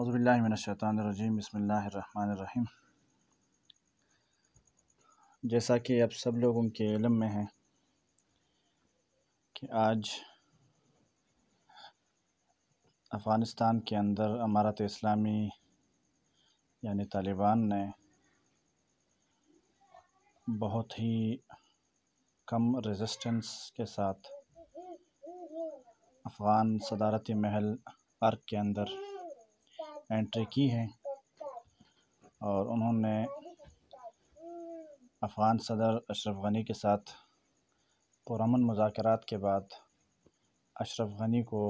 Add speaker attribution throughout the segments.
Speaker 1: हज़बिल्लिनशैतरजीम बसमीम जैसा कि अब सब लोगों के इलम में है कि आज अफ़गानिस्तान के अंदर अमारत इस्लामी यानी तालिबान ने बहुत ही कम रेजिस्टेंस के साथ अफ़गान सदारती महल पार्क के अंदर एंट्री की है और उन्होंने अफ़गान सदर अशरफ गनी के साथ पुरमन मुजाकरात के बाद अशरफ गनी को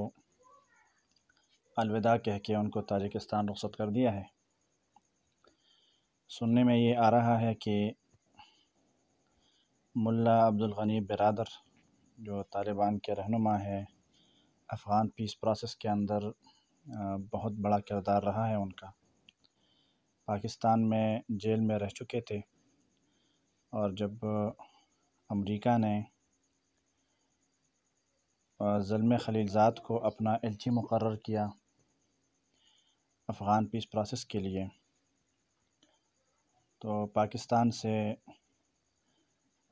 Speaker 1: अलविदा कह के उनको ताजिकिस्तान रुखसत कर दिया है सुनने में ये आ रहा है कि मुल्ला अब्दुल गनी बिरादर जो तालिबान के रहनुमा है अफ़गान पीस प्रोसेस के अंदर बहुत बड़ा किरदार रहा है उनका पाकिस्तान में जेल में रह चुके थे और जब अमेरिका ने ज़लम खलीलजाद को अपना एल जी मुकर किया अफ़गान पीस प्रोसेस के लिए तो पाकिस्तान से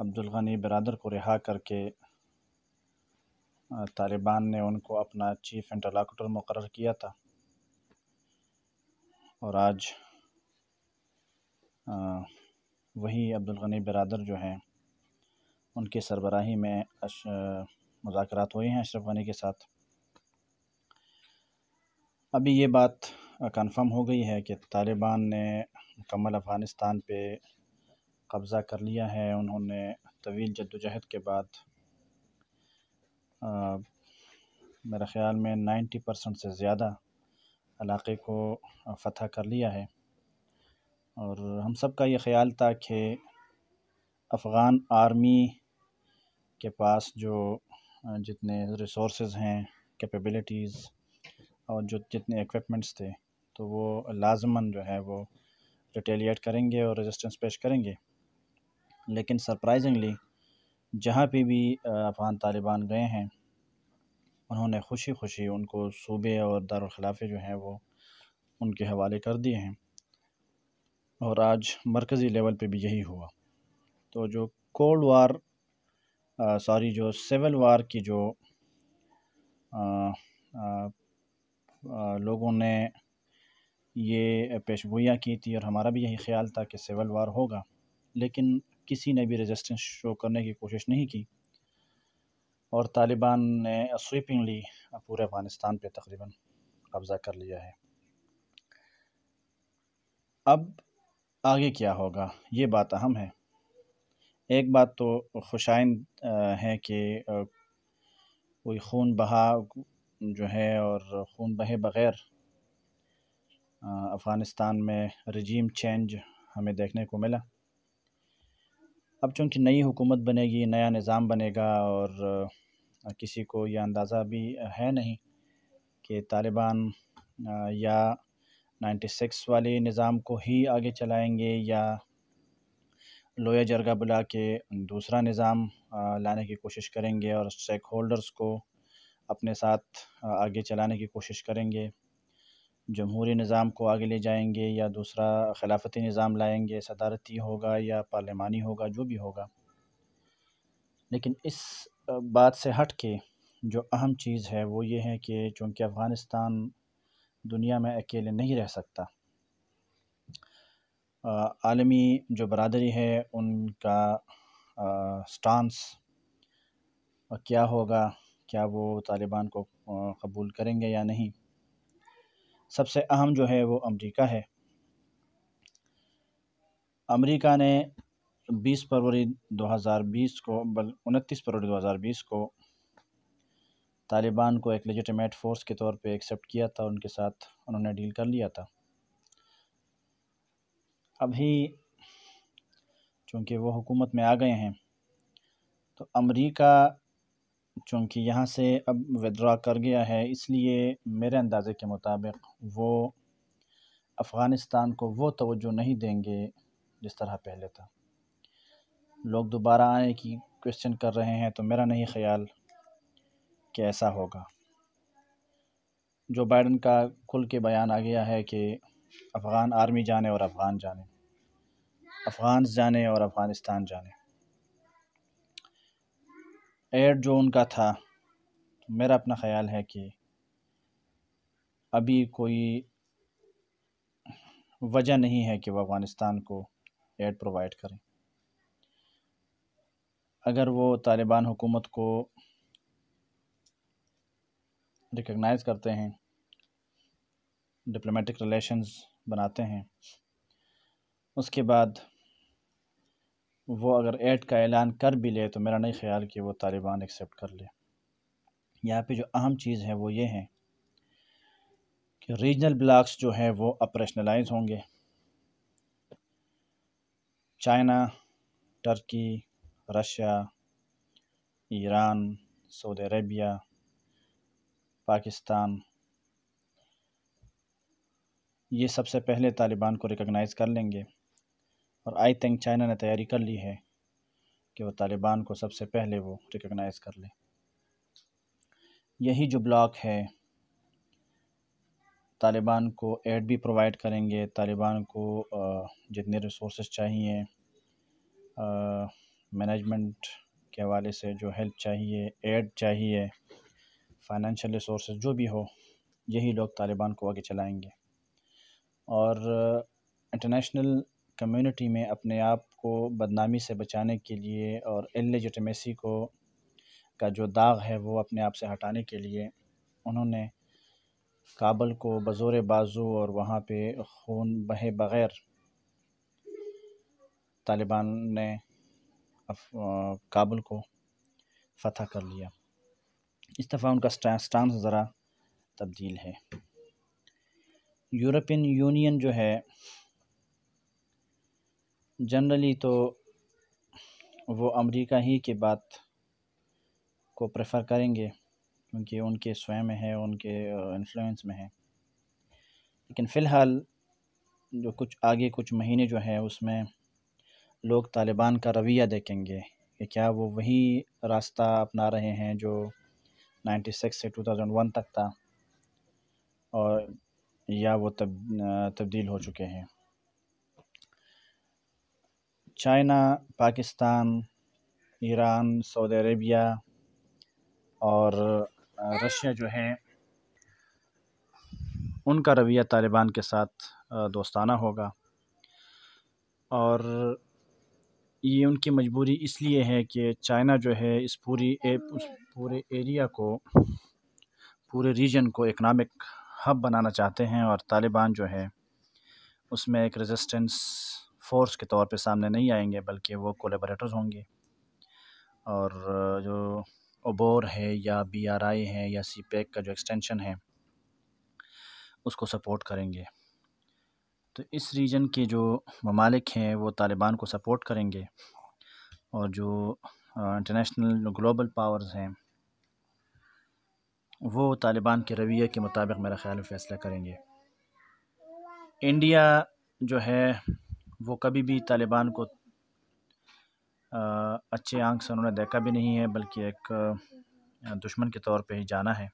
Speaker 1: अब्दुल गनी बरदर को रिहा करके तालिबान ने उनको अपना चीफ इंटरलाकटर मुकर किया था और आज वही अब्दुल गनी बरदर जो हैं उनके सरबराही में मुजाकर हुई हैं अशरफ गनी के साथ अभी ये बात कन्फर्म हो गई है कि तालिबान ने मुकम्मल अफ़गानिस्तान पे कब्ज़ा कर लिया है उन्होंने तवील जद्दोजहद के बाद मेरे ख़्याल में नाइन्टी परसेंट से ज़्यादा इलाक़े को फ़तह कर लिया है और हम सब का ये ख़्याल था कि अफ़ग़ान आर्मी के पास जो जितने रिसोर्स हैं कैपेबिलिटीज़ और जो जितने इक्विपमेंट्स थे तो वो लाजमन जो है वो रिटेलिएट करेंगे और रेजिस्टेंस पेश करेंगे लेकिन सरप्राइजिंगली जहाँ पे भी अफ़गान तालिबान गए हैं उन्होंने खुशी खुशी उनको सूबे और दारखिलाफ़े जो हैं वो उनके हवाले कर दिए हैं और आज मरकज़ी लेवल पे भी यही हुआ तो जो कोल्ड वार सॉरी जो सिविल वार की जो आ, आ, आ, लोगों ने ये पेशगोइयाँ की थी और हमारा भी यही ख्याल था कि सिविल वार होगा लेकिन किसी ने भी रेजिस्टेंस शो करने की कोशिश नहीं की और तालिबान ने स्वीपिंगली पूरे अफ़गानिस्तान पे तकरीबन कब्ज़ा कर लिया है अब आगे क्या होगा ये बात अहम है एक बात तो खुशाइन है कि कोई खून बहा जो है और खून बहे बग़ैर अफ़गानिस्तान में रजीम चेंज हमें देखने को मिला अब चूँकि नई हुकूमत बनेगी नया निज़ाम बनेगा और किसी को यह अंदाज़ा भी है नहीं कि तालिबान या नाइन्टी सिक्स वाले निज़ाम को ही आगे चलाएंगे या लोया जरगा बुला के दूसरा निज़ाम लाने की कोशिश करेंगे और स्टेक होल्डर्स को अपने साथ आगे चलाने की कोशिश करेंगे जमहूरी निज़ाम को आगे ले जाएंगे या दूसरा खिलाफती निज़ाम लाएंगे सदारती होगा या पार्लिमानी होगा जो भी होगा लेकिन इस बात से हट के जो अहम चीज़ है वो ये है कि चूँकि अफ़गानिस्तान दुनिया में अकेले नहीं रह सकता आलमी जो बरदरी है उनका स्टांस क्या होगा क्या वो तालिबान को कबूल करेंगे या नहीं सबसे अहम जो है वो अमेरिका है अमेरिका ने 20 फरवरी 2020 को बल उनतीस फरवरी 2020 को तालिबान को एक लेजिटमेट फोर्स के तौर पे एक्सेप्ट किया था उनके साथ उन्होंने डील कर लिया था अभी चूँकि वो हुकूमत में आ गए हैं तो अमेरिका चूँकि यहाँ से अब विद्रा कर गया है इसलिए मेरे अंदाज़े के मुताबिक वो अफ़गानिस्तान को वो तवज्जो नहीं देंगे जिस तरह पहले था लोग दोबारा आने की क्वेश्चन कर रहे हैं तो मेरा नहीं ख्याल कि ऐसा होगा जो बाइडन का खुल के बयान आ गया है कि अफ़गान आर्मी जाने और अफ़गान जाने अफ़गान जाने और अफ़गानिस्तान जाने एड जो उनका था तो मेरा अपना ख़्याल है कि अभी कोई वजह नहीं है कि वह अफ़गानिस्तान को एड प्रोवाइड करें अगर वो तालिबान हुकूमत को रिकगनाइज़ करते हैं डिप्लोमेटिक रिलेशंस बनाते हैं उसके बाद वो अगर एड का ऐलान कर भी ले तो मेरा नहीं ख्याल कि वो तालिबान एक्सेप्ट कर ले यहाँ पे जो अहम चीज़ है वो ये है कि रीजनल ब्लॉक्स जो हैं वो ऑपरेशनलाइज होंगे China Turkey Russia Iran Saudi Arabia Pakistan ये सबसे पहले तालिबान को रिकॉग्नाइज कर लेंगे और आई थिंक चाइना ने तैयारी कर ली है कि वो तालिबान को सबसे पहले वो रिकगनाइज़ कर ले यही जो ब्लॉक है तालिबान को एड भी प्रोवाइड करेंगे तालिबान को जितने रिसोर्स चाहिए मैनेजमेंट के हवाले से जो हेल्प चाहिए एड चाहिए फाइनेंशियल रिसोर्स जो भी हो यही लोग तालिबान को आगे चलाएंगे और इंटरनेशनल कम्युनिटी में अपने आप को बदनामी से बचाने के लिए और इल्लेजिटिमेसी को का जो दाग़ है वो अपने आप से हटाने के लिए उन्होंने काबुल को बज़ोर बाज़ू और वहाँ पे खून बहे बग़ैर तालिबान ने काबुल को फतह कर लिया इस दफ़ा उनका स्टांस ज़रा तब्दील है यूरोपियन यूनियन जो है जनरली तो वो अमेरिका ही के बात को प्रेफर करेंगे क्योंकि उनके स्वयं में है उनके इन्फ्लुएंस में है लेकिन फ़िलहाल जो कुछ आगे कुछ महीने जो हैं उसमें लोग तालिबान का रवैया देखेंगे कि क्या वो वही रास्ता अपना रहे हैं जो 96 से 2001 तक था और या वो तब तब्दील हो चुके हैं China Pakistan Iran Saudi Arabia और रशिया जो है उनका रवैया तालिबान के साथ दोस्ताना होगा और ये उनकी मजबूरी इसलिए है कि चाइना जो है इस पूरी उस पूरे एरिया को पूरे रीजन को इकनॉमिक हब बनाना चाहते हैं और तालिबान जो है उसमें एक रेजिस्टेंस फोर्स के तौर पे सामने नहीं आएंगे बल्कि वो कोलेबरेटर्स होंगे और जो ओबोर है या बी आर आई है या सी पैक का जो एक्सटेंशन है उसको सपोर्ट करेंगे तो इस रीजन के जो ममालिक हैं वो तालिबान को सपोर्ट करेंगे और जो इंटरनेशनल ग्लोबल पावर्स हैं वो तालिबान के रवैये के मुताबिक मेरा ख्याल फैसला करेंगे इंडिया जो है वो कभी भी तालिबान को अच्छे आंख से उन्होंने देखा भी नहीं है बल्कि एक दुश्मन के तौर पे ही जाना है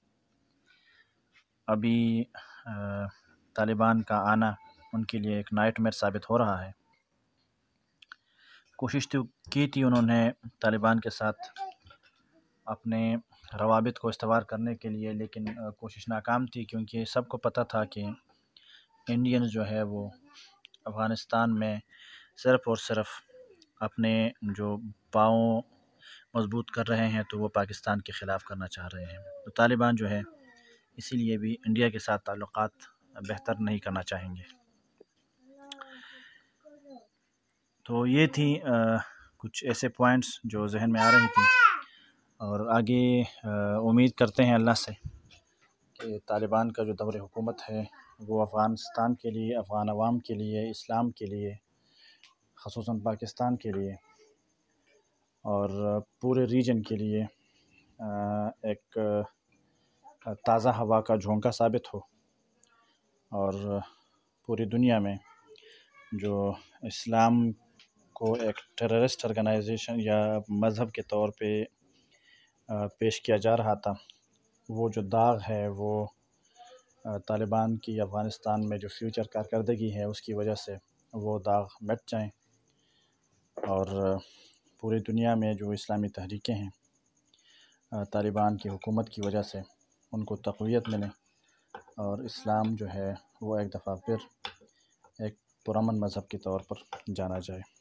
Speaker 1: अभी तालिबान का आना उनके लिए एक नाइटमेयर साबित हो रहा है कोशिश तो की थी उन्होंने तालिबान के साथ अपने रवाबित को इस्तवार करने के लिए लेकिन कोशिश नाकाम थी क्योंकि सबको पता था कि इंडियन जो है वो अफ़गानिस्तान में सिर्फ़ और सिर्फ़ अपने जो पाँव मज़बूत कर रहे हैं तो वो पाकिस्तान के ख़िलाफ़ करना चाह रहे हैं तो तालिबान जो है इसीलिए भी इंडिया के साथ ताल्लुकात बेहतर नहीं करना चाहेंगे तो ये थी आ, कुछ ऐसे पॉइंट्स जो जहन में आ रही थी और आगे उम्मीद करते हैं अल्लाह से कि तालिबान का जो दौर हुकूमत है वो अफ़गानिस्तान के लिए अफ़गान अवाम के लिए इस्लाम के लिए खसूस पाकिस्तान के लिए और पूरे रीजन के लिए एक ताज़ा हवा का झोंका साबित हो और पूरी दुनिया में जो इस्लाम को एक टेररिस्ट ऑर्गेनाइजेशन या मज़हब के तौर पे पेश किया जा रहा था वो जो दाग है वो तालिबान की अफ़गानिस्तान में जो फ्यूचर कारकर्दगी है उसकी वजह से वो दाग मिट जाएं और पूरी दुनिया में जो इस्लामी तहरीकें हैं तालिबान की हुकूमत की वजह से उनको तकवीत मिले और इस्लाम जो है वो एक दफ़ा फिर एक पुरमन मज़हब के तौर पर जाना जाए